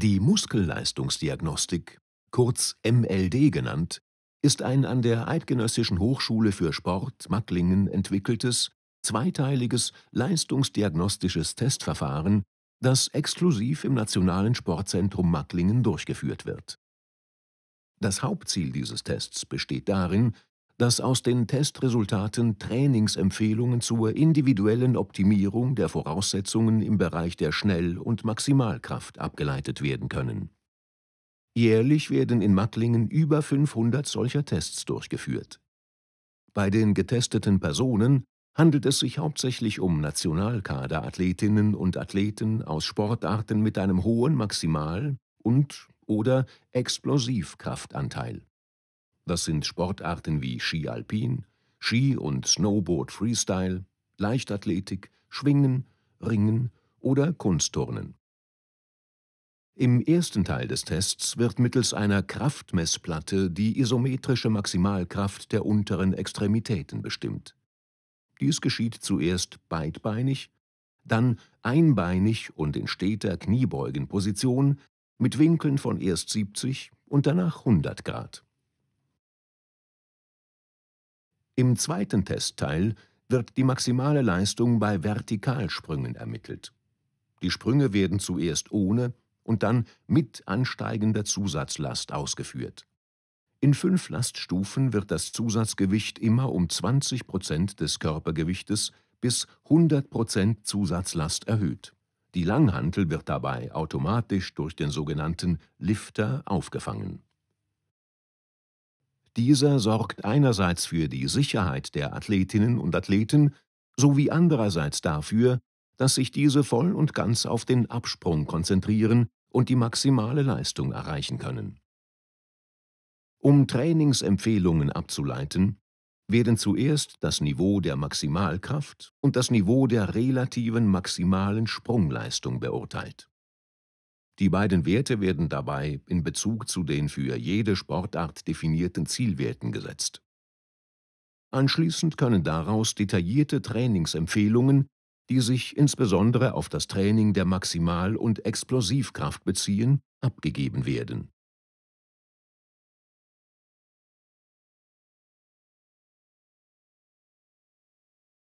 Die Muskelleistungsdiagnostik, kurz MLD genannt, ist ein an der Eidgenössischen Hochschule für Sport Macklingen entwickeltes, zweiteiliges leistungsdiagnostisches Testverfahren, das exklusiv im Nationalen Sportzentrum Macklingen durchgeführt wird. Das Hauptziel dieses Tests besteht darin, dass aus den Testresultaten Trainingsempfehlungen zur individuellen Optimierung der Voraussetzungen im Bereich der Schnell- und Maximalkraft abgeleitet werden können. Jährlich werden in Mattlingen über 500 solcher Tests durchgeführt. Bei den getesteten Personen handelt es sich hauptsächlich um Nationalkaderathletinnen und Athleten aus Sportarten mit einem hohen Maximal- und oder Explosivkraftanteil. Das sind Sportarten wie Ski Alpin, Ski- und Snowboard Freestyle, Leichtathletik, Schwingen, Ringen oder Kunstturnen. Im ersten Teil des Tests wird mittels einer Kraftmessplatte die isometrische Maximalkraft der unteren Extremitäten bestimmt. Dies geschieht zuerst beidbeinig, dann einbeinig und in steter Kniebeugenposition mit Winkeln von erst 70 und danach 100 Grad. Im zweiten Testteil wird die maximale Leistung bei Vertikalsprüngen ermittelt. Die Sprünge werden zuerst ohne und dann mit ansteigender Zusatzlast ausgeführt. In fünf Laststufen wird das Zusatzgewicht immer um 20 Prozent des Körpergewichtes bis 100 Prozent Zusatzlast erhöht. Die Langhantel wird dabei automatisch durch den sogenannten Lifter aufgefangen dieser sorgt einerseits für die Sicherheit der Athletinnen und Athleten sowie andererseits dafür, dass sich diese voll und ganz auf den Absprung konzentrieren und die maximale Leistung erreichen können. Um Trainingsempfehlungen abzuleiten, werden zuerst das Niveau der Maximalkraft und das Niveau der relativen maximalen Sprungleistung beurteilt die beiden Werte werden dabei in Bezug zu den für jede Sportart definierten Zielwerten gesetzt. Anschließend können daraus detaillierte Trainingsempfehlungen, die sich insbesondere auf das Training der Maximal- und Explosivkraft beziehen, abgegeben werden